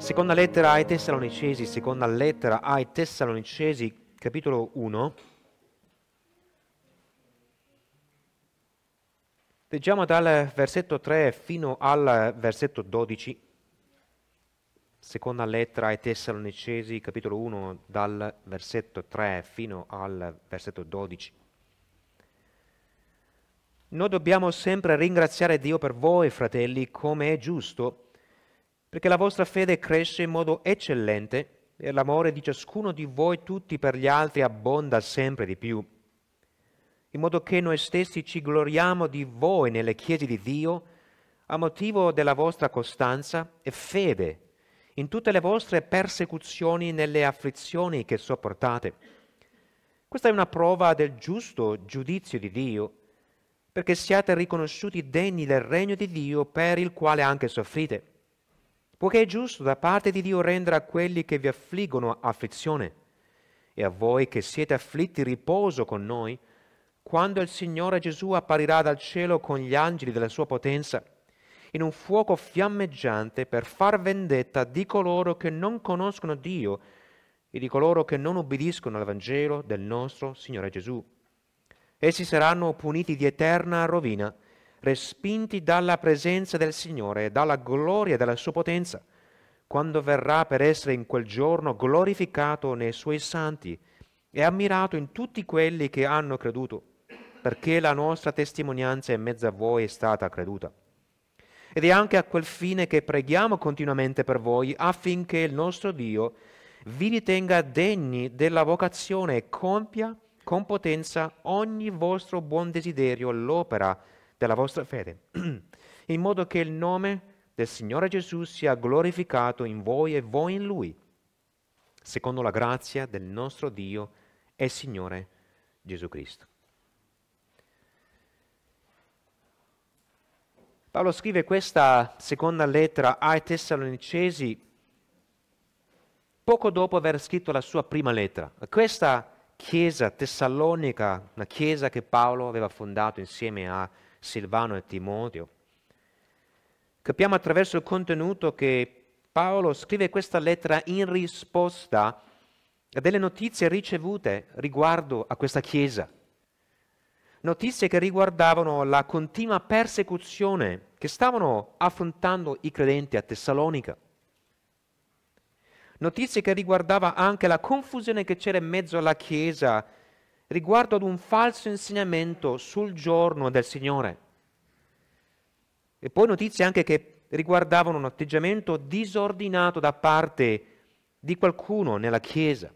Seconda lettera ai Tessalonicesi, seconda lettera ai Tessalonicesi, capitolo 1. Leggiamo dal versetto 3 fino al versetto 12. Seconda lettera ai Tessalonicesi, capitolo 1, dal versetto 3 fino al versetto 12. Noi dobbiamo sempre ringraziare Dio per voi, fratelli, come è giusto perché la vostra fede cresce in modo eccellente e l'amore di ciascuno di voi tutti per gli altri abbonda sempre di più, in modo che noi stessi ci gloriamo di voi nelle chiese di Dio a motivo della vostra costanza e fede in tutte le vostre persecuzioni e nelle afflizioni che sopportate. Questa è una prova del giusto giudizio di Dio, perché siate riconosciuti degni del regno di Dio per il quale anche soffrite poiché è giusto da parte di Dio rendere a quelli che vi affliggono afflizione e a voi che siete afflitti riposo con noi, quando il Signore Gesù apparirà dal cielo con gli angeli della sua potenza, in un fuoco fiammeggiante per far vendetta di coloro che non conoscono Dio e di coloro che non ubbidiscono al Vangelo del nostro Signore Gesù. Essi saranno puniti di eterna rovina, respinti dalla presenza del Signore, e dalla gloria della sua potenza, quando verrà per essere in quel giorno glorificato nei suoi santi e ammirato in tutti quelli che hanno creduto, perché la nostra testimonianza in mezzo a voi è stata creduta. Ed è anche a quel fine che preghiamo continuamente per voi affinché il nostro Dio vi ritenga degni della vocazione e compia con potenza ogni vostro buon desiderio l'opera di della vostra fede, in modo che il nome del Signore Gesù sia glorificato in voi e voi in Lui, secondo la grazia del nostro Dio e Signore Gesù Cristo. Paolo scrive questa seconda lettera ai Tessalonicesi poco dopo aver scritto la sua prima lettera. Questa chiesa tessalonica, una chiesa che Paolo aveva fondato insieme a Silvano e Timoteo. Capiamo attraverso il contenuto che Paolo scrive questa lettera in risposta a delle notizie ricevute riguardo a questa Chiesa. Notizie che riguardavano la continua persecuzione che stavano affrontando i credenti a Tessalonica notizie che riguardava anche la confusione che c'era in mezzo alla Chiesa riguardo ad un falso insegnamento sul giorno del Signore. E poi notizie anche che riguardavano un atteggiamento disordinato da parte di qualcuno nella Chiesa.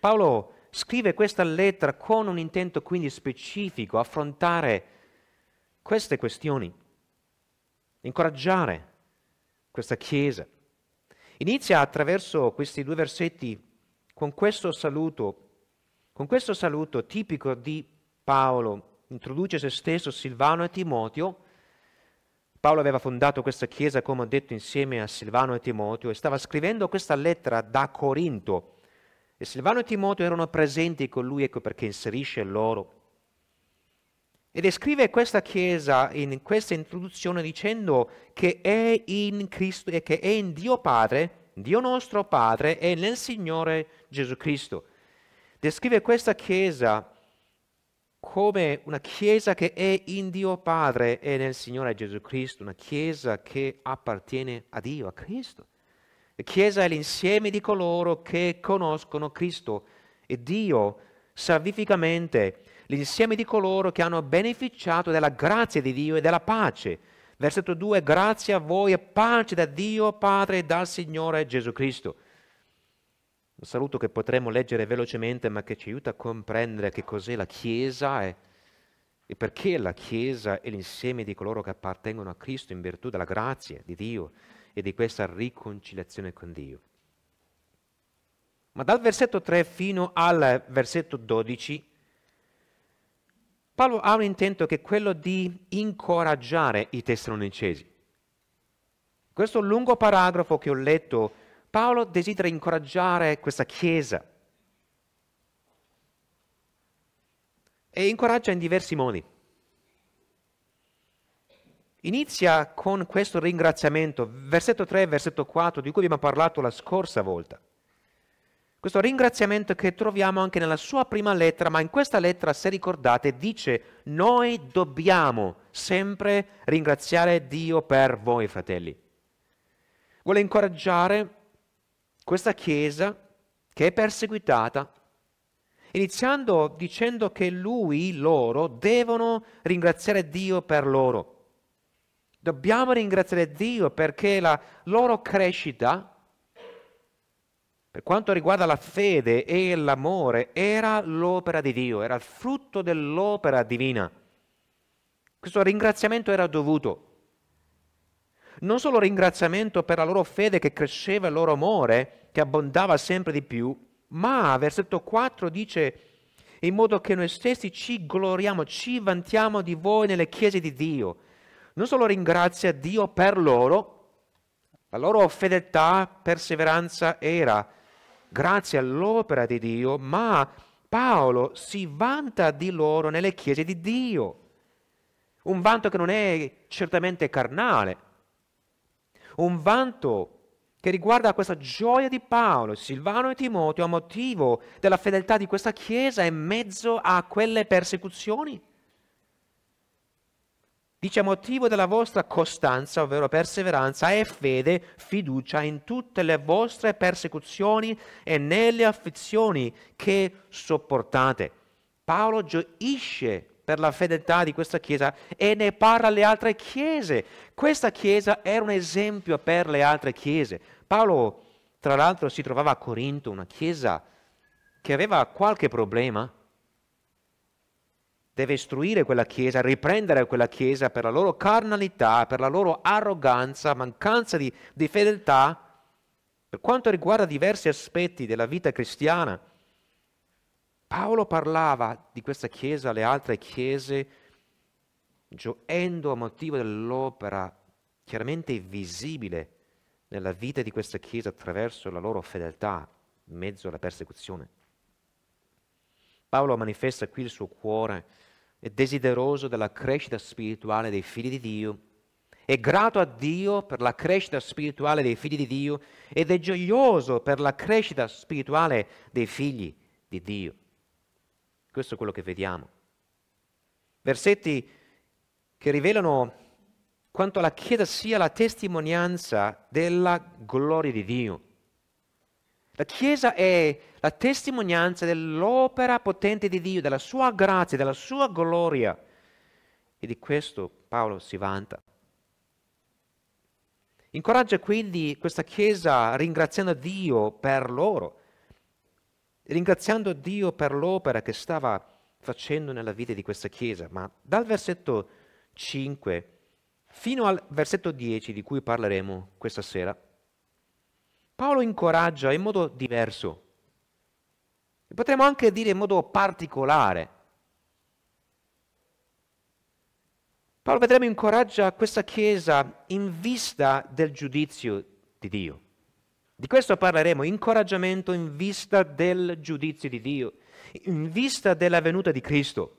Paolo scrive questa lettera con un intento quindi specifico, affrontare queste questioni, incoraggiare questa Chiesa. Inizia attraverso questi due versetti con questo saluto con questo saluto tipico di Paolo, introduce se stesso Silvano e Timoteo. Paolo aveva fondato questa chiesa, come ho detto, insieme a Silvano e Timoteo e stava scrivendo questa lettera da Corinto. E Silvano e Timoteo erano presenti con lui, ecco perché inserisce loro. E descrive questa chiesa in questa introduzione dicendo che è in Cristo e che è in Dio Padre, Dio nostro Padre e nel Signore Gesù Cristo descrive questa Chiesa come una Chiesa che è in Dio Padre e nel Signore Gesù Cristo, una Chiesa che appartiene a Dio, a Cristo. La Chiesa è l'insieme di coloro che conoscono Cristo e Dio salvificamente, l'insieme di coloro che hanno beneficiato della grazia di Dio e della pace. Versetto 2, grazie a voi e pace da Dio Padre e dal Signore Gesù Cristo. Un saluto che potremmo leggere velocemente ma che ci aiuta a comprendere che cos'è la Chiesa e, e perché la Chiesa è l'insieme di coloro che appartengono a Cristo in virtù della grazia di Dio e di questa riconciliazione con Dio. Ma dal versetto 3 fino al versetto 12 Paolo ha un intento che è quello di incoraggiare i tessalonicesi. Questo lungo paragrafo che ho letto Paolo desidera incoraggiare questa Chiesa e incoraggia in diversi modi. Inizia con questo ringraziamento, versetto 3 e versetto 4, di cui abbiamo parlato la scorsa volta. Questo ringraziamento che troviamo anche nella sua prima lettera, ma in questa lettera, se ricordate, dice noi dobbiamo sempre ringraziare Dio per voi fratelli. Vuole incoraggiare questa Chiesa che è perseguitata, iniziando dicendo che lui, loro, devono ringraziare Dio per loro. Dobbiamo ringraziare Dio perché la loro crescita, per quanto riguarda la fede e l'amore, era l'opera di Dio, era il frutto dell'opera divina. Questo ringraziamento era dovuto non solo ringraziamento per la loro fede che cresceva il loro amore, che abbondava sempre di più, ma versetto 4 dice in modo che noi stessi ci gloriamo, ci vantiamo di voi nelle chiese di Dio. Non solo ringrazia Dio per loro, la loro fedeltà, perseveranza era grazie all'opera di Dio, ma Paolo si vanta di loro nelle chiese di Dio. Un vanto che non è certamente carnale, un vanto che riguarda questa gioia di Paolo, Silvano e Timoteo a motivo della fedeltà di questa Chiesa in mezzo a quelle persecuzioni. Dice a motivo della vostra costanza, ovvero perseveranza e fede, fiducia in tutte le vostre persecuzioni e nelle afflizioni che sopportate. Paolo gioisce per la fedeltà di questa Chiesa e ne parla alle altre Chiese. Questa Chiesa era un esempio per le altre Chiese. Paolo, tra l'altro, si trovava a Corinto, una Chiesa che aveva qualche problema. Deve istruire quella Chiesa, riprendere quella Chiesa per la loro carnalità, per la loro arroganza, mancanza di, di fedeltà. Per quanto riguarda diversi aspetti della vita cristiana, Paolo parlava di questa chiesa alle altre chiese gioendo a motivo dell'opera chiaramente visibile nella vita di questa chiesa attraverso la loro fedeltà in mezzo alla persecuzione. Paolo manifesta qui il suo cuore, è desideroso della crescita spirituale dei figli di Dio, è grato a Dio per la crescita spirituale dei figli di Dio ed è gioioso per la crescita spirituale dei figli di Dio. Questo è quello che vediamo. Versetti che rivelano quanto la Chiesa sia la testimonianza della gloria di Dio. La Chiesa è la testimonianza dell'opera potente di Dio, della sua grazia, della sua gloria. E di questo Paolo si vanta. Incoraggia quindi questa Chiesa ringraziando Dio per loro, ringraziando Dio per l'opera che stava facendo nella vita di questa Chiesa, ma dal versetto 5 fino al versetto 10 di cui parleremo questa sera, Paolo incoraggia in modo diverso, potremmo anche dire in modo particolare. Paolo vedremo incoraggia questa Chiesa in vista del giudizio di Dio. Di questo parleremo, incoraggiamento in vista del giudizio di Dio, in vista della venuta di Cristo.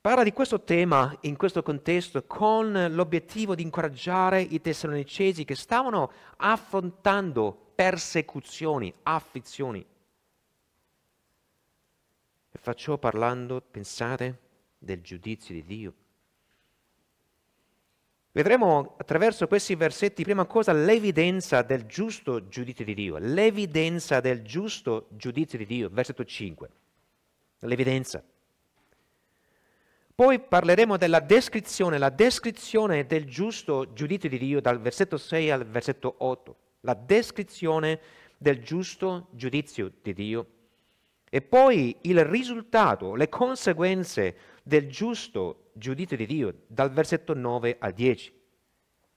Parla di questo tema in questo contesto con l'obiettivo di incoraggiare i tessalonicesi che stavano affrontando persecuzioni, afflizioni. E faccio parlando, pensate, del giudizio di Dio. Vedremo attraverso questi versetti prima cosa l'evidenza del giusto giudizio di Dio, l'evidenza del giusto giudizio di Dio, versetto 5, l'evidenza. Poi parleremo della descrizione, la descrizione del giusto giudizio di Dio dal versetto 6 al versetto 8, la descrizione del giusto giudizio di Dio e poi il risultato, le conseguenze del giusto giudizio di Dio, dal versetto 9 al 10.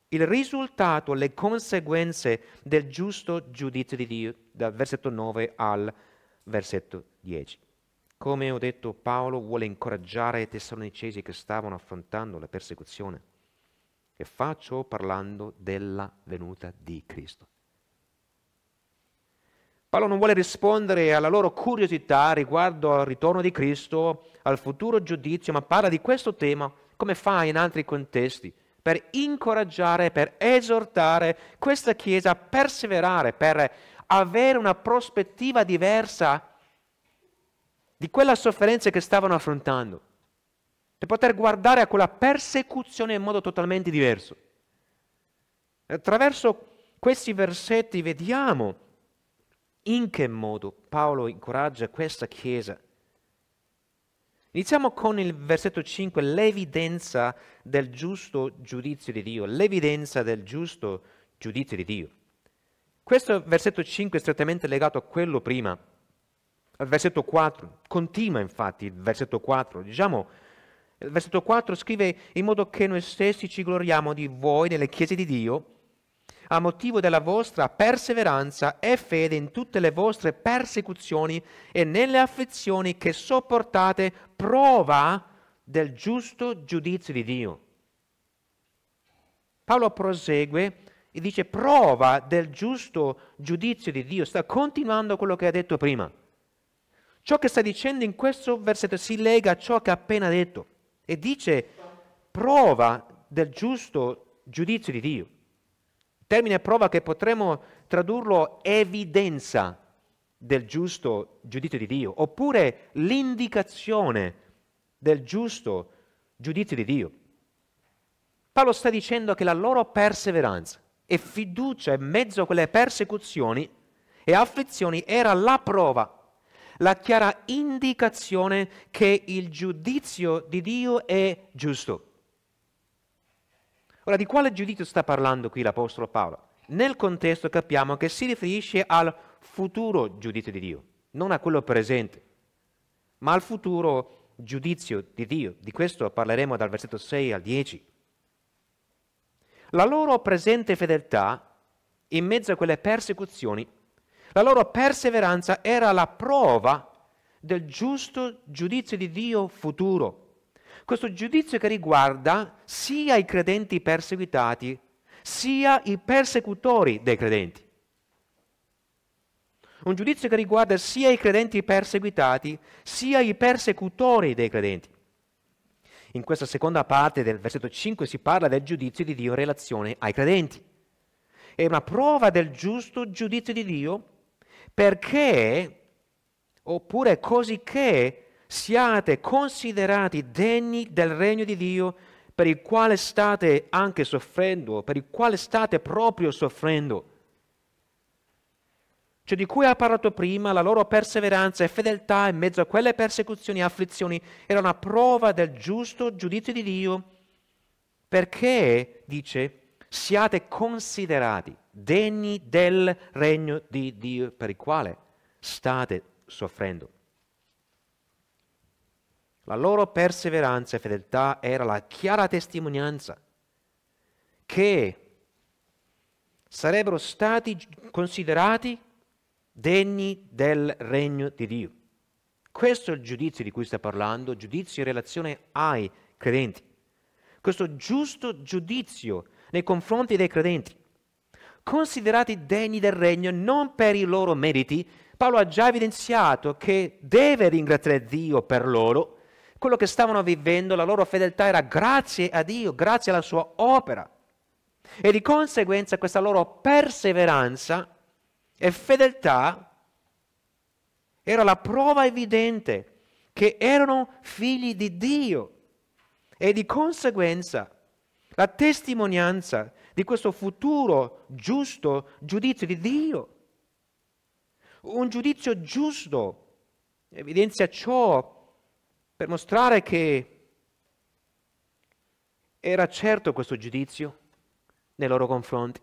Il risultato, le conseguenze del giusto giudizio di Dio, dal versetto 9 al versetto 10. Come ho detto, Paolo vuole incoraggiare i tessalonicesi che stavano affrontando la persecuzione e faccio parlando della venuta di Cristo. Paolo non vuole rispondere alla loro curiosità riguardo al ritorno di Cristo, al futuro giudizio, ma parla di questo tema come fa in altri contesti, per incoraggiare, per esortare questa Chiesa a perseverare, per avere una prospettiva diversa di quella sofferenza che stavano affrontando, per poter guardare a quella persecuzione in modo totalmente diverso. Attraverso questi versetti vediamo in che modo Paolo incoraggia questa Chiesa. Iniziamo con il versetto 5, l'evidenza del giusto giudizio di Dio, l'evidenza del giusto giudizio di Dio. Questo versetto 5 è strettamente legato a quello prima, al versetto 4, continua infatti il versetto 4, diciamo, il versetto 4 scrive in modo che noi stessi ci gloriamo di voi nelle chiese di Dio, a motivo della vostra perseveranza e fede in tutte le vostre persecuzioni e nelle affezioni che sopportate, prova del giusto giudizio di Dio. Paolo prosegue e dice prova del giusto giudizio di Dio, sta continuando quello che ha detto prima. Ciò che sta dicendo in questo versetto si lega a ciò che ha appena detto e dice prova del giusto giudizio di Dio. Termine prova che potremmo tradurlo evidenza del giusto giudizio di Dio, oppure l'indicazione del giusto giudizio di Dio. Paolo sta dicendo che la loro perseveranza e fiducia in mezzo a quelle persecuzioni e affezioni era la prova, la chiara indicazione che il giudizio di Dio è giusto. Ora, di quale giudizio sta parlando qui l'Apostolo Paolo? Nel contesto capiamo che si riferisce al futuro giudizio di Dio, non a quello presente, ma al futuro giudizio di Dio. Di questo parleremo dal versetto 6 al 10. La loro presente fedeltà in mezzo a quelle persecuzioni, la loro perseveranza era la prova del giusto giudizio di Dio futuro questo giudizio che riguarda sia i credenti perseguitati, sia i persecutori dei credenti. Un giudizio che riguarda sia i credenti perseguitati, sia i persecutori dei credenti. In questa seconda parte del versetto 5 si parla del giudizio di Dio in relazione ai credenti. È una prova del giusto giudizio di Dio perché, oppure così che siate considerati degni del regno di Dio per il quale state anche soffrendo, per il quale state proprio soffrendo. Cioè di cui ha parlato prima, la loro perseveranza e fedeltà in mezzo a quelle persecuzioni e afflizioni era una prova del giusto giudizio di Dio, perché, dice, siate considerati degni del regno di Dio per il quale state soffrendo. La loro perseveranza e fedeltà era la chiara testimonianza che sarebbero stati considerati degni del regno di Dio. Questo è il giudizio di cui sta parlando, giudizio in relazione ai credenti. Questo giusto giudizio nei confronti dei credenti, considerati degni del regno non per i loro meriti, Paolo ha già evidenziato che deve ringraziare Dio per loro, quello che stavano vivendo, la loro fedeltà era grazie a Dio, grazie alla sua opera. E di conseguenza questa loro perseveranza e fedeltà era la prova evidente che erano figli di Dio. E di conseguenza la testimonianza di questo futuro giusto giudizio di Dio. Un giudizio giusto evidenzia ciò per mostrare che era certo questo giudizio nei loro confronti.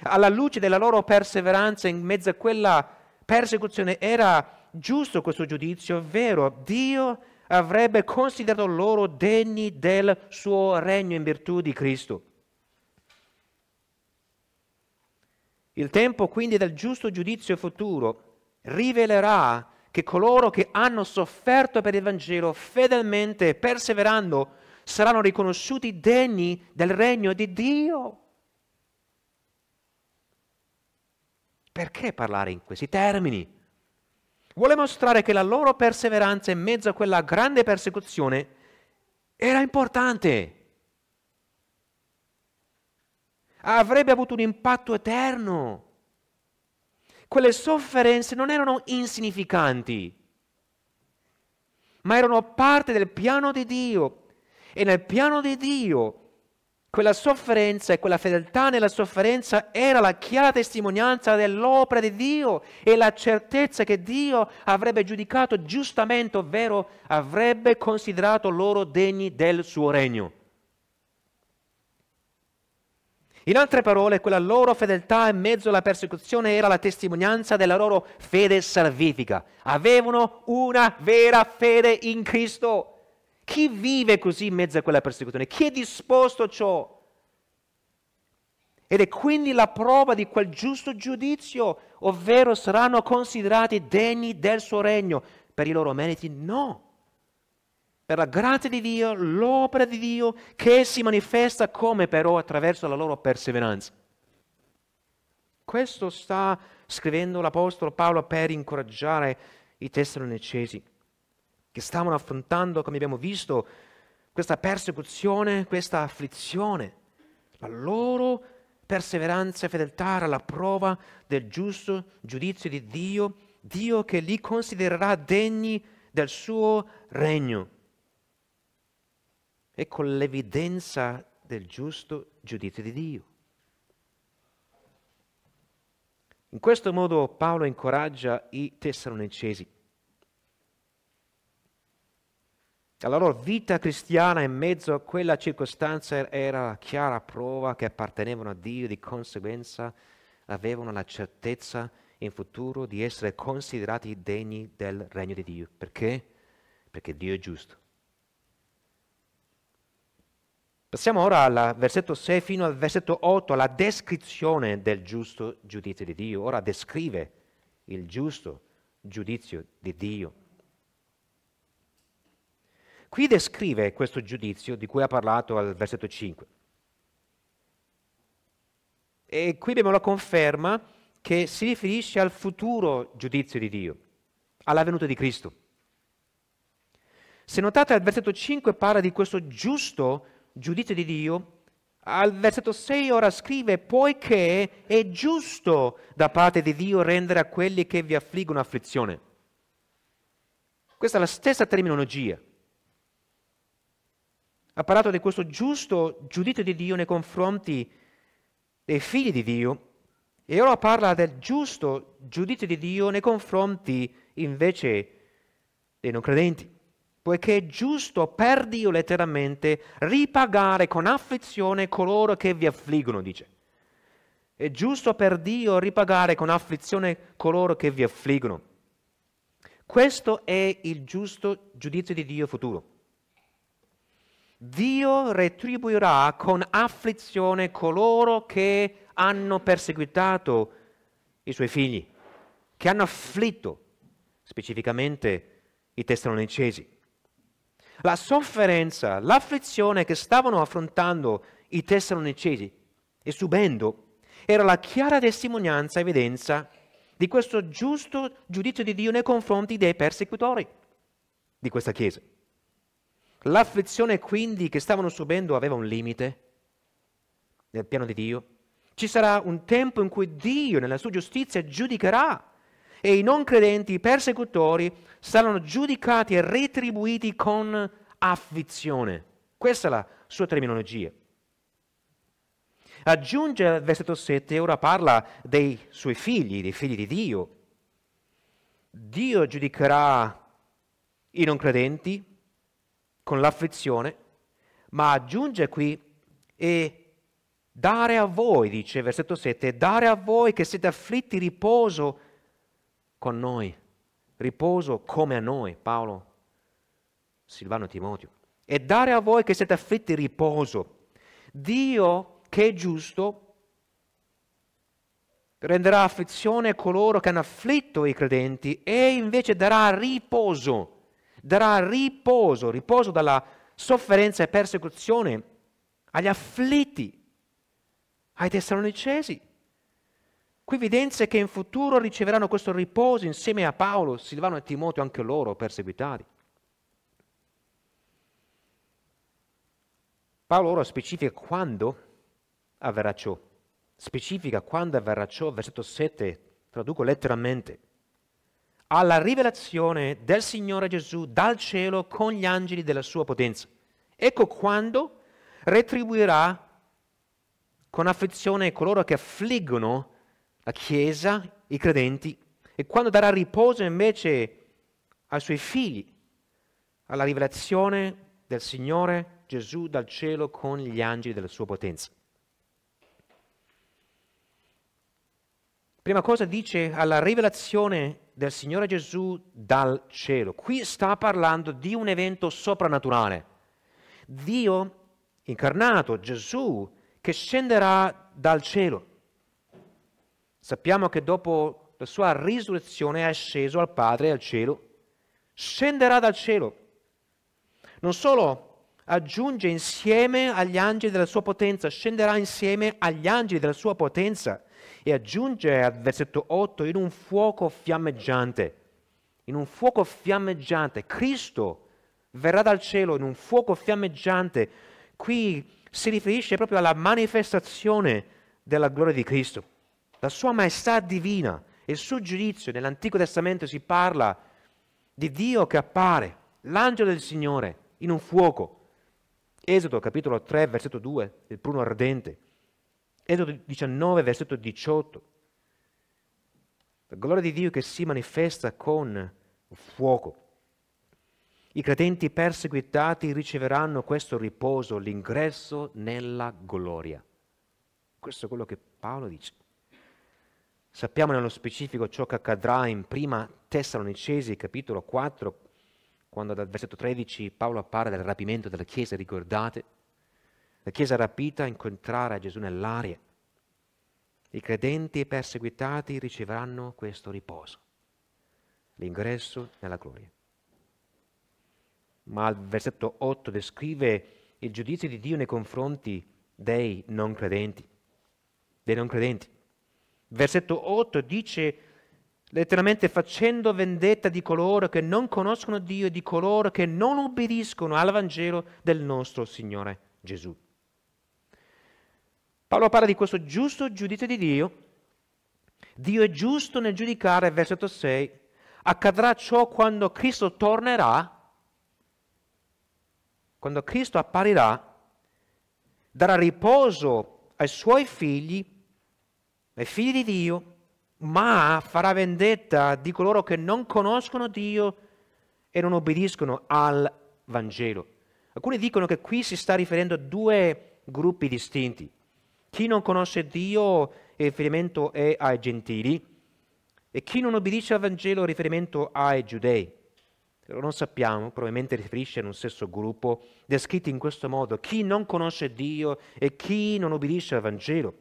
Alla luce della loro perseveranza in mezzo a quella persecuzione era giusto questo giudizio, vero, Dio avrebbe considerato loro degni del suo regno in virtù di Cristo. Il tempo quindi del giusto giudizio futuro rivelerà che coloro che hanno sofferto per il Vangelo fedelmente, perseverando, saranno riconosciuti degni del regno di Dio. Perché parlare in questi termini? Vuole mostrare che la loro perseveranza in mezzo a quella grande persecuzione era importante. Avrebbe avuto un impatto eterno quelle sofferenze non erano insignificanti, ma erano parte del piano di Dio. E nel piano di Dio quella sofferenza e quella fedeltà nella sofferenza era la chiara testimonianza dell'opera di Dio e la certezza che Dio avrebbe giudicato giustamente, ovvero avrebbe considerato loro degni del suo regno. In altre parole, quella loro fedeltà in mezzo alla persecuzione era la testimonianza della loro fede salvifica. Avevano una vera fede in Cristo. Chi vive così in mezzo a quella persecuzione? Chi è disposto a ciò? Ed è quindi la prova di quel giusto giudizio, ovvero saranno considerati degni del suo regno. Per i loro meriti no per la grazia di Dio, l'opera di Dio che si manifesta come però attraverso la loro perseveranza. Questo sta scrivendo l'Apostolo Paolo per incoraggiare i tessalonicesi che stavano affrontando, come abbiamo visto, questa persecuzione, questa afflizione. La loro perseveranza e fedeltà era la prova del giusto giudizio di Dio, Dio che li considererà degni del suo regno e con l'evidenza del giusto giudizio di Dio. In questo modo Paolo incoraggia i tessalonicesi. La loro vita cristiana in mezzo a quella circostanza era chiara prova che appartenevano a Dio, di conseguenza avevano la certezza in futuro di essere considerati degni del regno di Dio. Perché? Perché Dio è giusto. Passiamo ora al versetto 6 fino al versetto 8, alla descrizione del giusto giudizio di Dio. Ora descrive il giusto giudizio di Dio. Qui descrive questo giudizio di cui ha parlato al versetto 5. E qui abbiamo la conferma che si riferisce al futuro giudizio di Dio, alla venuta di Cristo. Se notate al versetto 5 parla di questo giusto giudizio giudizio di Dio, al versetto 6 ora scrive, poiché è giusto da parte di Dio rendere a quelli che vi affliggono afflizione. Questa è la stessa terminologia. Ha parlato di questo giusto giudizio di Dio nei confronti dei figli di Dio e ora parla del giusto giudizio di Dio nei confronti invece dei non credenti poiché è giusto per Dio letteralmente ripagare con afflizione coloro che vi affliggono, dice. È giusto per Dio ripagare con afflizione coloro che vi affliggono. Questo è il giusto giudizio di Dio futuro. Dio retribuirà con afflizione coloro che hanno perseguitato i suoi figli, che hanno afflitto specificamente i testalonicesi la sofferenza, l'afflizione che stavano affrontando i tessalonicesi e subendo era la chiara testimonianza, evidenza di questo giusto giudizio di Dio nei confronti dei persecutori di questa Chiesa. L'afflizione quindi che stavano subendo aveva un limite nel piano di Dio. Ci sarà un tempo in cui Dio nella sua giustizia giudicherà e i non credenti, i persecutori, saranno giudicati e retribuiti con afflizione. Questa è la sua terminologia. Aggiunge al versetto 7, ora parla dei suoi figli, dei figli di Dio. Dio giudicherà i non credenti con l'afflizione, ma aggiunge qui e dare a voi, dice versetto 7, dare a voi che siete afflitti riposo con noi, riposo come a noi, Paolo, Silvano e Timotio, e dare a voi che siete afflitti riposo. Dio che è giusto renderà afflizione a coloro che hanno afflitto i credenti e invece darà riposo, darà riposo, riposo dalla sofferenza e persecuzione agli afflitti, ai tessalonicesi, Qui evidenzia che in futuro riceveranno questo riposo insieme a Paolo, Silvano e Timoteo, anche loro perseguitati. Paolo ora specifica quando avverrà ciò. Specifica quando avverrà ciò, versetto 7, traduco letteralmente. Alla rivelazione del Signore Gesù dal cielo con gli angeli della sua potenza. Ecco quando retribuirà con affezione coloro che affliggono la Chiesa, i credenti, e quando darà riposo invece ai suoi figli, alla rivelazione del Signore Gesù dal cielo con gli angeli della sua potenza. Prima cosa dice alla rivelazione del Signore Gesù dal cielo. Qui sta parlando di un evento soprannaturale. Dio incarnato, Gesù, che scenderà dal cielo. Sappiamo che dopo la sua risurrezione è asceso al Padre al cielo, scenderà dal cielo. Non solo aggiunge insieme agli angeli della sua potenza, scenderà insieme agli angeli della sua potenza e aggiunge al versetto 8 in un fuoco fiammeggiante. In un fuoco fiammeggiante, Cristo verrà dal cielo in un fuoco fiammeggiante. Qui si riferisce proprio alla manifestazione della gloria di Cristo la sua maestà divina, il suo giudizio. Nell'Antico Testamento si parla di Dio che appare, l'angelo del Signore, in un fuoco. Esodo capitolo 3, versetto 2, il pruno ardente. Esodo 19, versetto 18. La gloria di Dio che si manifesta con fuoco. I credenti perseguitati riceveranno questo riposo, l'ingresso nella gloria. Questo è quello che Paolo dice. Sappiamo nello specifico ciò che accadrà in prima Tessalonicesi, capitolo 4, quando dal versetto 13 Paolo parla del rapimento della Chiesa, ricordate? La Chiesa rapita incontrerà Gesù nell'aria. I credenti perseguitati riceveranno questo riposo, l'ingresso nella gloria. Ma il versetto 8 descrive il giudizio di Dio nei confronti dei non credenti, dei non credenti. Versetto 8 dice letteralmente facendo vendetta di coloro che non conoscono Dio e di coloro che non obbediscono al Vangelo del nostro Signore Gesù. Paolo parla di questo giusto giudizio di Dio. Dio è giusto nel giudicare, versetto 6. Accadrà ciò quando Cristo tornerà, quando Cristo apparirà, darà riposo ai suoi figli è figlio di Dio, ma farà vendetta di coloro che non conoscono Dio e non obbediscono al Vangelo. Alcuni dicono che qui si sta riferendo a due gruppi distinti. Chi non conosce Dio, il riferimento è ai gentili, e chi non obbedisce al Vangelo, il riferimento ai giudei. Non sappiamo, probabilmente riferisce ad un stesso gruppo, descritti in questo modo. Chi non conosce Dio e chi non obbedisce al Vangelo.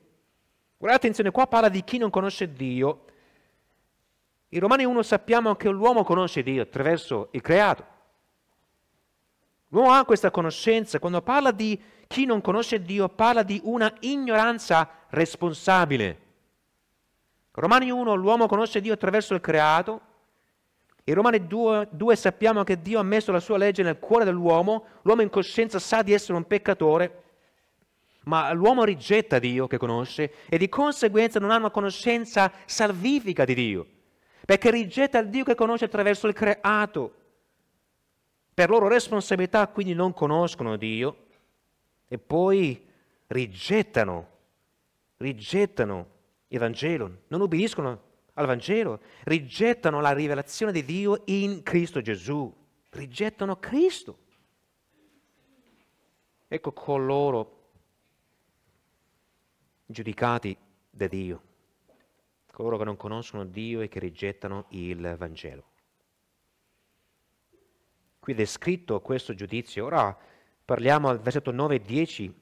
Guardate attenzione, qua parla di chi non conosce Dio. In Romani 1 sappiamo che l'uomo conosce Dio attraverso il creato. L'uomo ha questa conoscenza. Quando parla di chi non conosce Dio, parla di una ignoranza responsabile. Romani 1, l'uomo conosce Dio attraverso il creato. In Romani 2, 2 sappiamo che Dio ha messo la sua legge nel cuore dell'uomo. L'uomo in coscienza sa di essere un peccatore ma l'uomo rigetta Dio che conosce e di conseguenza non ha una conoscenza salvifica di Dio, perché rigetta il Dio che conosce attraverso il creato. Per loro responsabilità quindi non conoscono Dio e poi rigettano, rigettano il Vangelo, non obbediscono al Vangelo, rigettano la rivelazione di Dio in Cristo Gesù, rigettano Cristo. Ecco coloro giudicati da Dio, coloro che non conoscono Dio e che rigettano il Vangelo. Qui è descritto questo giudizio. Ora parliamo al versetto 9 e 10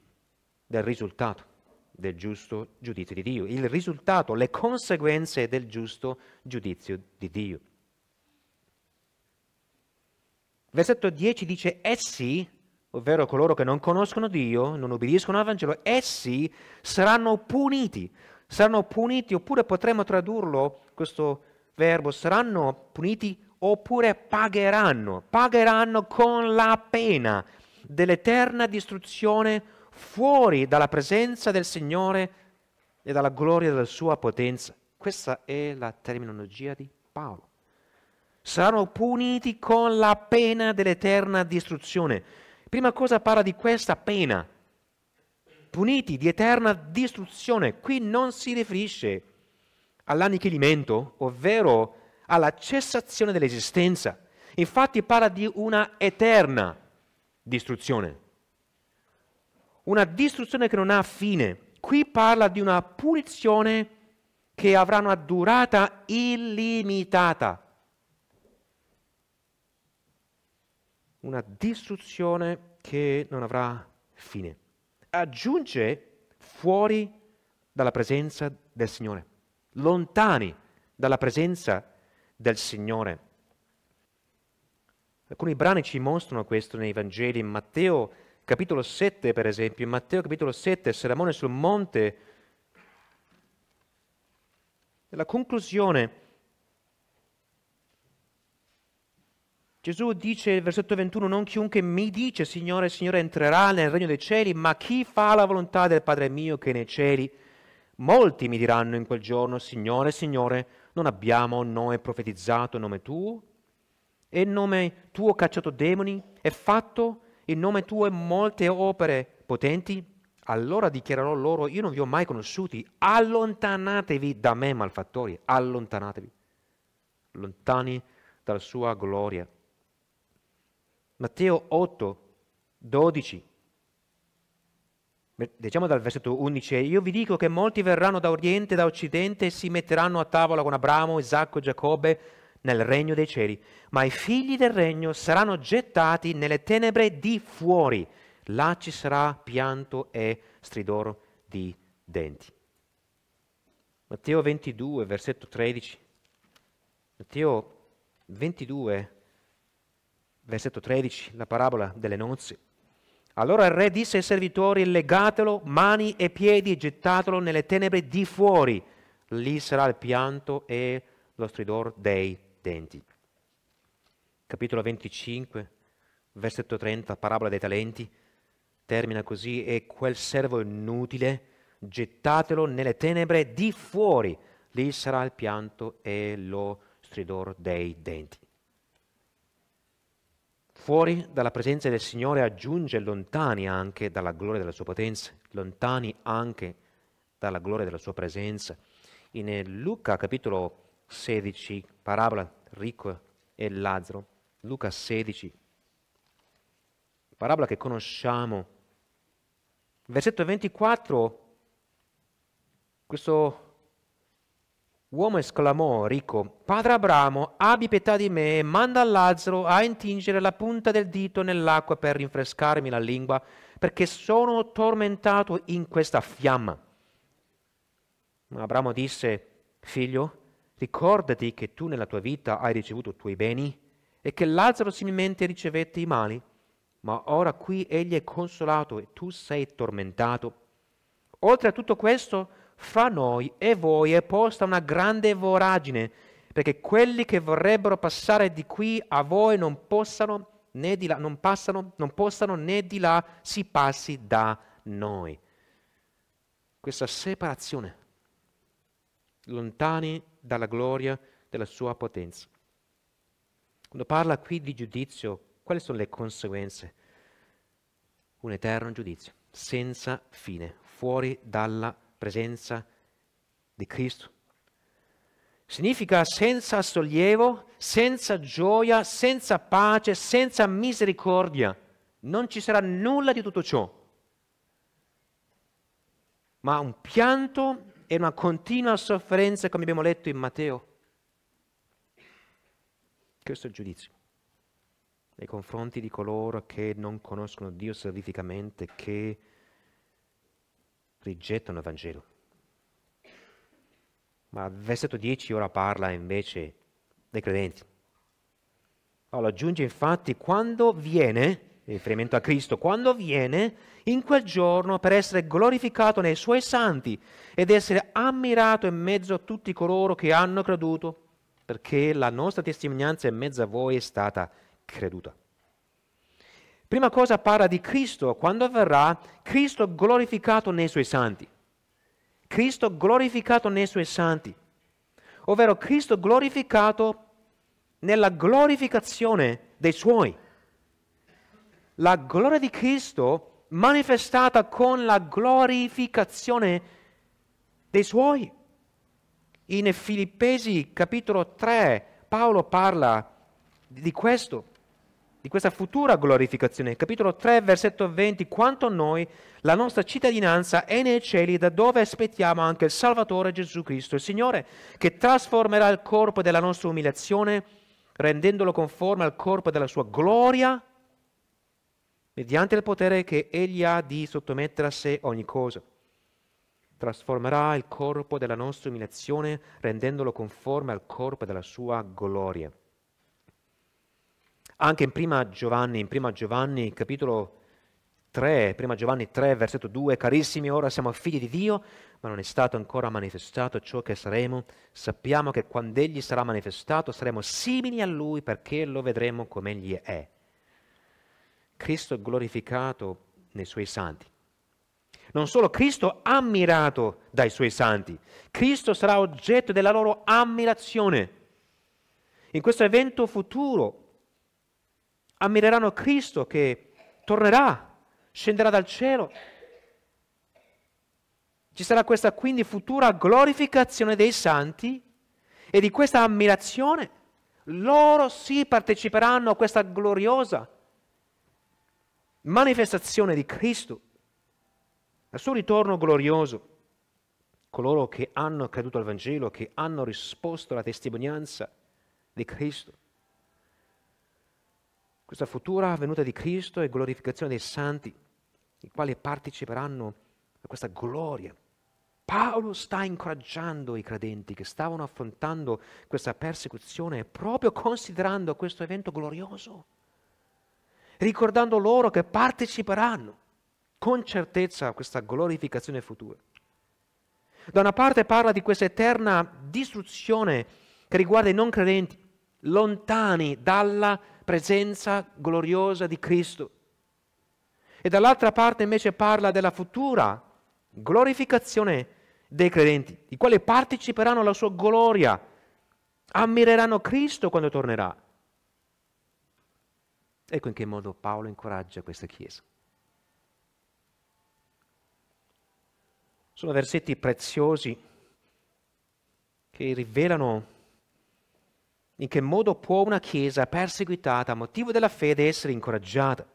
del risultato del giusto giudizio di Dio, il risultato, le conseguenze del giusto giudizio di Dio. Versetto 10 dice, essi, ovvero coloro che non conoscono Dio, non obbediscono al Vangelo, essi saranno puniti, saranno puniti, oppure potremmo tradurlo, questo verbo, saranno puniti oppure pagheranno, pagheranno con la pena dell'eterna distruzione fuori dalla presenza del Signore e dalla gloria della sua potenza. Questa è la terminologia di Paolo. Saranno puniti con la pena dell'eterna distruzione Prima cosa parla di questa pena, puniti di eterna distruzione. Qui non si riferisce all'annichilimento, ovvero alla cessazione dell'esistenza. Infatti parla di una eterna distruzione, una distruzione che non ha fine. Qui parla di una punizione che avrà una durata illimitata. una distruzione che non avrà fine. Aggiunge fuori dalla presenza del Signore, lontani dalla presenza del Signore. Alcuni brani ci mostrano questo nei Vangeli, in Matteo capitolo 7 per esempio, in Matteo capitolo 7, il sul monte, la conclusione Gesù dice versetto 21, non chiunque mi dice Signore, Signore entrerà nel regno dei cieli, ma chi fa la volontà del Padre mio che è nei cieli? Molti mi diranno in quel giorno, Signore, Signore, non abbiamo noi profetizzato in nome tuo? E in nome tuo cacciato demoni? E fatto in nome tuo molte opere potenti? Allora dichiarerò loro, io non vi ho mai conosciuti, allontanatevi da me malfattori, allontanatevi, lontani dalla sua gloria. Matteo 8, 12. Diciamo dal versetto 11, io vi dico che molti verranno da Oriente e da Occidente e si metteranno a tavola con Abramo, Isacco e Giacobbe nel regno dei cieli, ma i figli del regno saranno gettati nelle tenebre di fuori, là ci sarà pianto e stridoro di denti. Matteo 22, versetto 13. Matteo 22, versetto 13, la parabola delle nozze. Allora il re disse ai servitori, legatelo mani e piedi e gettatelo nelle tenebre di fuori, lì sarà il pianto e lo stridor dei denti. Capitolo 25, versetto 30, parabola dei talenti, termina così, e quel servo inutile, gettatelo nelle tenebre di fuori, lì sarà il pianto e lo stridor dei denti fuori dalla presenza del Signore aggiunge lontani anche dalla gloria della sua potenza, lontani anche dalla gloria della sua presenza. In eh, Luca capitolo 16, parabola ricco e Lazzaro, Luca 16, parabola che conosciamo, versetto 24, questo Uomo esclamò ricco, Padre Abramo, abbi pietà di me e manda Lazzaro a intingere la punta del dito nell'acqua per rinfrescarmi la lingua, perché sono tormentato in questa fiamma. Ma Abramo disse, Figlio, ricordati che tu nella tua vita hai ricevuto i tuoi beni e che Lazzaro similmente ricevette i mali, ma ora qui egli è consolato e tu sei tormentato. Oltre a tutto questo, fra noi e voi è posta una grande voragine, perché quelli che vorrebbero passare di qui a voi non possano né di là, non passano, non possano né di là si passi da noi. Questa separazione, lontani dalla gloria della sua potenza. Quando parla qui di giudizio, quali sono le conseguenze? Un eterno giudizio, senza fine, fuori dalla gloria presenza di Cristo. Significa senza sollievo, senza gioia, senza pace, senza misericordia. Non ci sarà nulla di tutto ciò. Ma un pianto e una continua sofferenza, come abbiamo letto in Matteo. Questo è il giudizio nei confronti di coloro che non conoscono Dio salvificamente, che rigettano il Vangelo. Ma il versetto 10 ora parla invece dei credenti. Paolo aggiunge infatti quando viene, riferimento a Cristo, quando viene in quel giorno per essere glorificato nei suoi santi ed essere ammirato in mezzo a tutti coloro che hanno creduto, perché la nostra testimonianza in mezzo a voi è stata creduta. Prima cosa parla di Cristo, quando verrà Cristo glorificato nei suoi santi. Cristo glorificato nei suoi santi, ovvero Cristo glorificato nella glorificazione dei suoi. La gloria di Cristo manifestata con la glorificazione dei suoi. In Filippesi capitolo 3 Paolo parla di questo di questa futura glorificazione. Capitolo 3, versetto 20, quanto noi, la nostra cittadinanza è nei cieli, da dove aspettiamo anche il Salvatore Gesù Cristo, il Signore, che trasformerà il corpo della nostra umiliazione, rendendolo conforme al corpo della sua gloria, mediante il potere che Egli ha di sottomettere a sé ogni cosa. Trasformerà il corpo della nostra umiliazione, rendendolo conforme al corpo della sua gloria. Anche in prima Giovanni, in prima Giovanni capitolo 3, prima Giovanni 3, versetto 2, carissimi, ora siamo figli di Dio, ma non è stato ancora manifestato ciò che saremo. Sappiamo che quando Egli sarà manifestato saremo simili a Lui perché lo vedremo come Egli è. Cristo glorificato nei Suoi santi. Non solo Cristo ammirato dai Suoi santi, Cristo sarà oggetto della loro ammirazione. In questo evento futuro ammireranno Cristo che tornerà, scenderà dal cielo. Ci sarà questa quindi futura glorificazione dei santi e di questa ammirazione loro sì parteciperanno a questa gloriosa manifestazione di Cristo, al suo ritorno glorioso. Coloro che hanno creduto al Vangelo, che hanno risposto alla testimonianza di Cristo questa futura venuta di Cristo e glorificazione dei santi, i quali parteciperanno a questa gloria. Paolo sta incoraggiando i credenti che stavano affrontando questa persecuzione proprio considerando questo evento glorioso, ricordando loro che parteciperanno con certezza a questa glorificazione futura. Da una parte parla di questa eterna distruzione che riguarda i non credenti, lontani dalla presenza gloriosa di Cristo. E dall'altra parte invece parla della futura glorificazione dei credenti, i quali parteciperanno alla sua gloria, ammireranno Cristo quando tornerà. Ecco in che modo Paolo incoraggia questa Chiesa. Sono versetti preziosi che rivelano in che modo può una Chiesa perseguitata a motivo della fede essere incoraggiata?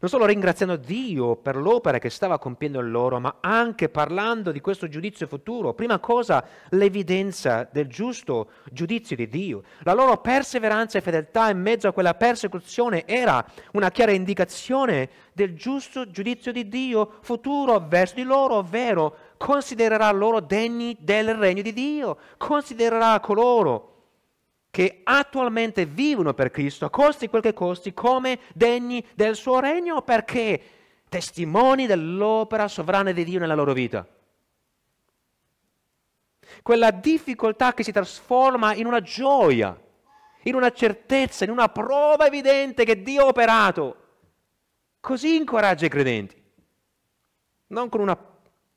Non solo ringraziando Dio per l'opera che stava compiendo in loro, ma anche parlando di questo giudizio futuro. Prima cosa, l'evidenza del giusto giudizio di Dio. La loro perseveranza e fedeltà in mezzo a quella persecuzione era una chiara indicazione del giusto giudizio di Dio futuro verso di loro, ovvero considererà loro degni del regno di Dio, considererà coloro che che attualmente vivono per Cristo, costi quel che costi, come degni del suo regno, perché testimoni dell'opera sovrana di Dio nella loro vita. Quella difficoltà che si trasforma in una gioia, in una certezza, in una prova evidente che Dio ha operato. Così incoraggia i credenti, non con una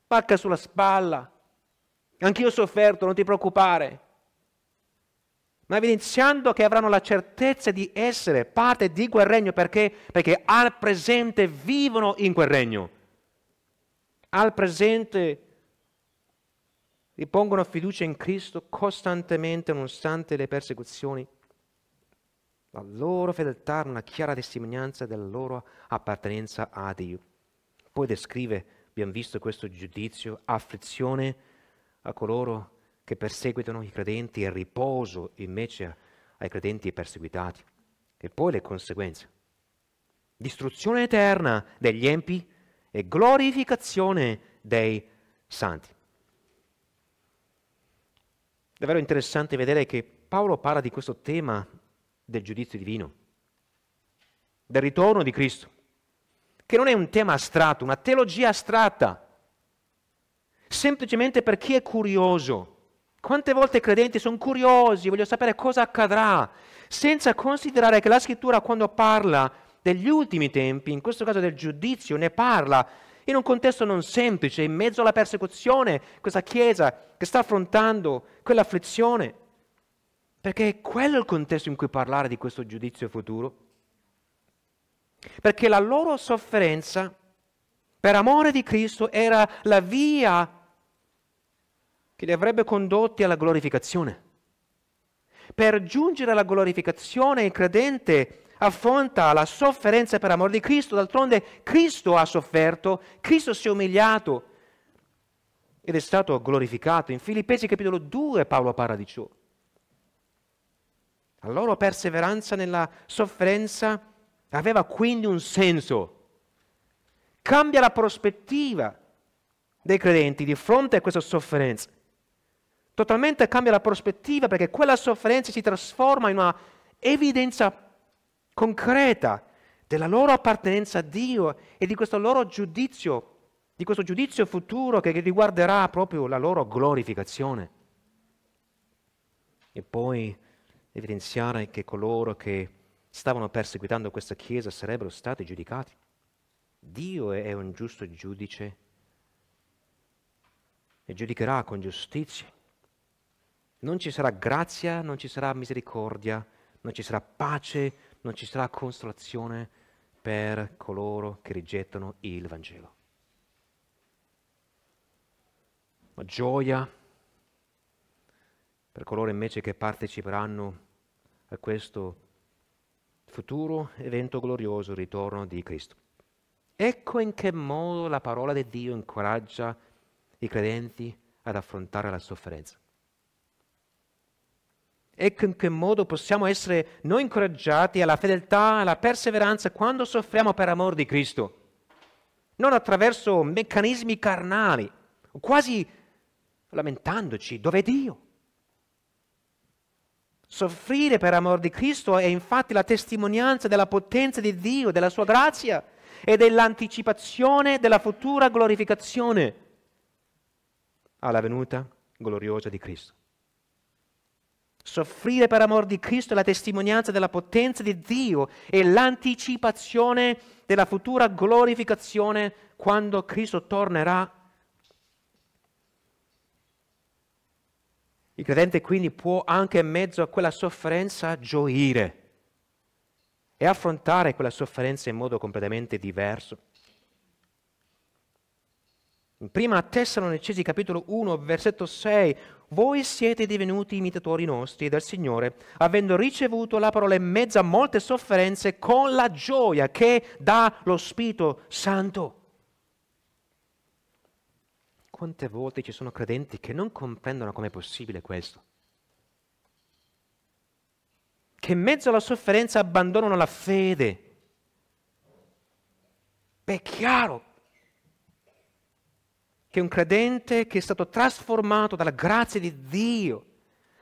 pacca sulla spalla. Anch'io ho sofferto, non ti preoccupare ma evidenziando che avranno la certezza di essere parte di quel regno perché, perché al presente vivono in quel regno. Al presente ripongono fiducia in Cristo costantemente nonostante le persecuzioni. La loro fedeltà è una chiara testimonianza della loro appartenenza a Dio. Poi descrive, abbiamo visto questo giudizio, afflizione a coloro che che perseguitano i credenti e riposo invece ai credenti perseguitati. E poi le conseguenze. Distruzione eterna degli empi e glorificazione dei santi. Davvero interessante vedere che Paolo parla di questo tema del giudizio divino, del ritorno di Cristo, che non è un tema astratto, una teologia astratta, semplicemente per chi è curioso quante volte i credenti sono curiosi, voglio sapere cosa accadrà, senza considerare che la scrittura quando parla degli ultimi tempi, in questo caso del giudizio, ne parla in un contesto non semplice, in mezzo alla persecuzione, questa Chiesa che sta affrontando quell'afflizione, perché è quello il contesto in cui parlare di questo giudizio futuro. Perché la loro sofferenza per amore di Cristo era la via che li avrebbe condotti alla glorificazione. Per giungere alla glorificazione il credente affronta la sofferenza per amore di Cristo, d'altronde Cristo ha sofferto, Cristo si è umiliato ed è stato glorificato. In Filippesi capitolo 2 Paolo parla di ciò. La loro perseveranza nella sofferenza aveva quindi un senso. Cambia la prospettiva dei credenti di fronte a questa sofferenza. Totalmente cambia la prospettiva perché quella sofferenza si trasforma in una evidenza concreta della loro appartenenza a Dio e di questo loro giudizio, di questo giudizio futuro che riguarderà proprio la loro glorificazione. E poi evidenziare che coloro che stavano perseguitando questa Chiesa sarebbero stati giudicati. Dio è un giusto giudice e giudicherà con giustizia non ci sarà grazia, non ci sarà misericordia, non ci sarà pace, non ci sarà consolazione per coloro che rigettano il Vangelo. Ma gioia per coloro invece che parteciperanno a questo futuro evento glorioso, ritorno di Cristo. Ecco in che modo la parola di Dio incoraggia i credenti ad affrontare la sofferenza. Ecco in che modo possiamo essere noi incoraggiati alla fedeltà, alla perseveranza quando soffriamo per amor di Cristo, non attraverso meccanismi carnali, quasi lamentandoci dove Dio. Soffrire per amor di Cristo è infatti la testimonianza della potenza di Dio, della sua grazia e dell'anticipazione della futura glorificazione alla venuta gloriosa di Cristo. Soffrire per amor di Cristo è la testimonianza della potenza di Dio e l'anticipazione della futura glorificazione quando Cristo tornerà. Il credente quindi può anche in mezzo a quella sofferenza gioire e affrontare quella sofferenza in modo completamente diverso. In prima Tessalonicesi capitolo 1 versetto 6 voi siete divenuti imitatori nostri del Signore, avendo ricevuto la parola in mezzo a molte sofferenze con la gioia che dà lo Spirito Santo. Quante volte ci sono credenti che non comprendono com'è possibile questo? Che in mezzo alla sofferenza abbandonano la fede. Beh, è chiaro che un credente che è stato trasformato dalla grazia di Dio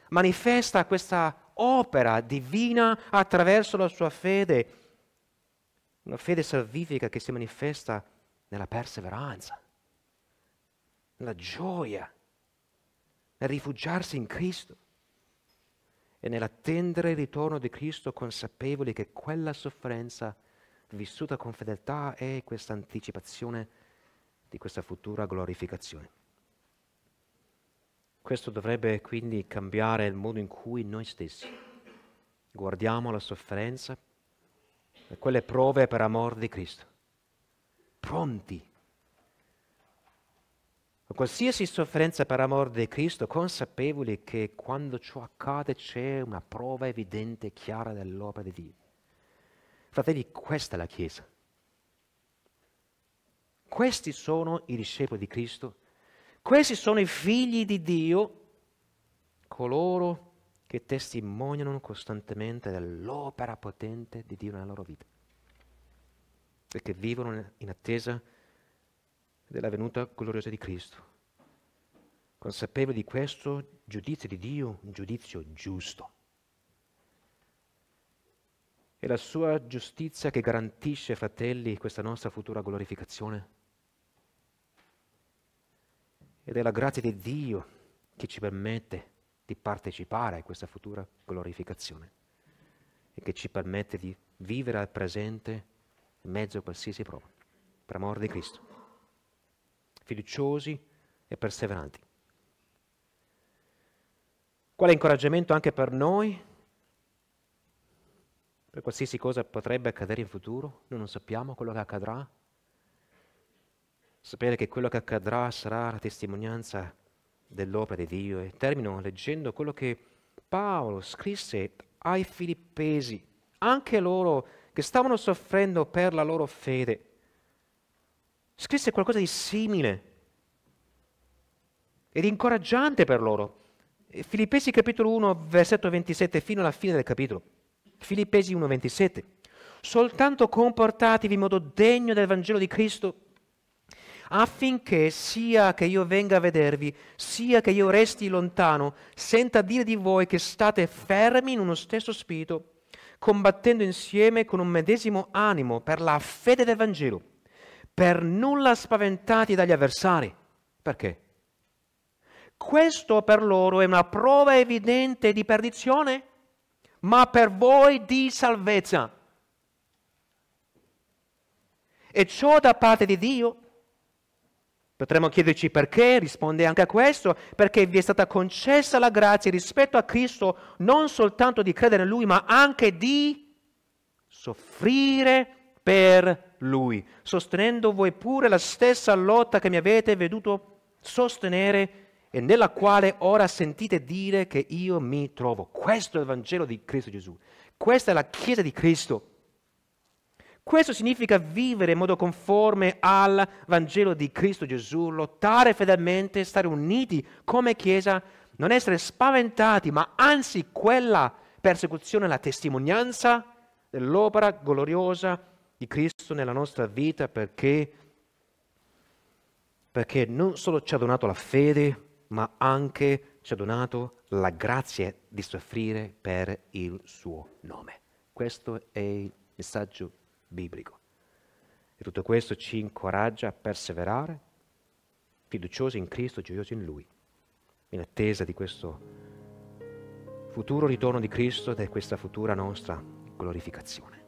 manifesta questa opera divina attraverso la sua fede, una fede salvifica che si manifesta nella perseveranza, nella gioia, nel rifugiarsi in Cristo e nell'attendere il ritorno di Cristo consapevoli che quella sofferenza vissuta con fedeltà è questa anticipazione di questa futura glorificazione. Questo dovrebbe quindi cambiare il modo in cui noi stessi guardiamo la sofferenza e quelle prove per amor di Cristo, pronti a qualsiasi sofferenza per amor di Cristo, consapevoli che quando ciò accade c'è una prova evidente e chiara dell'opera di Dio. Fratelli, questa è la Chiesa. Questi sono i discepoli di Cristo, questi sono i figli di Dio, coloro che testimoniano costantemente dell'opera potente di Dio nella loro vita e che vivono in attesa della venuta gloriosa di Cristo. Consapevoli di questo giudizio di Dio, un giudizio giusto. E la sua giustizia che garantisce, fratelli, questa nostra futura glorificazione ed è la grazia di Dio che ci permette di partecipare a questa futura glorificazione e che ci permette di vivere al presente in mezzo a qualsiasi prova, per amore di Cristo, fiduciosi e perseveranti. Quale incoraggiamento anche per noi, per qualsiasi cosa potrebbe accadere in futuro, noi non sappiamo quello che accadrà, sapere che quello che accadrà sarà la testimonianza dell'opera di Dio. E termino leggendo quello che Paolo scrisse ai filippesi, anche loro che stavano soffrendo per la loro fede. Scrisse qualcosa di simile ed incoraggiante per loro. Filippesi capitolo 1, versetto 27 fino alla fine del capitolo. Filippesi 1, 27. Soltanto comportatevi in modo degno del Vangelo di Cristo affinché sia che io venga a vedervi, sia che io resti lontano, senta dire di voi che state fermi in uno stesso spirito, combattendo insieme con un medesimo animo per la fede del Vangelo, per nulla spaventati dagli avversari. Perché? Questo per loro è una prova evidente di perdizione, ma per voi di salvezza. E ciò da parte di Dio Potremmo chiederci perché, risponde anche a questo, perché vi è stata concessa la grazia rispetto a Cristo non soltanto di credere in Lui, ma anche di soffrire per Lui, sostenendo voi pure la stessa lotta che mi avete veduto sostenere e nella quale ora sentite dire che io mi trovo. Questo è il Vangelo di Cristo Gesù. Questa è la Chiesa di Cristo. Questo significa vivere in modo conforme al Vangelo di Cristo Gesù, lottare fedelmente, stare uniti come Chiesa, non essere spaventati, ma anzi quella persecuzione, la testimonianza dell'opera gloriosa di Cristo nella nostra vita perché, perché non solo ci ha donato la fede, ma anche ci ha donato la grazia di soffrire per il suo nome. Questo è il messaggio biblico. E tutto questo ci incoraggia a perseverare, fiduciosi in Cristo, gioiosi in Lui, in attesa di questo futuro ritorno di Cristo e di questa futura nostra glorificazione.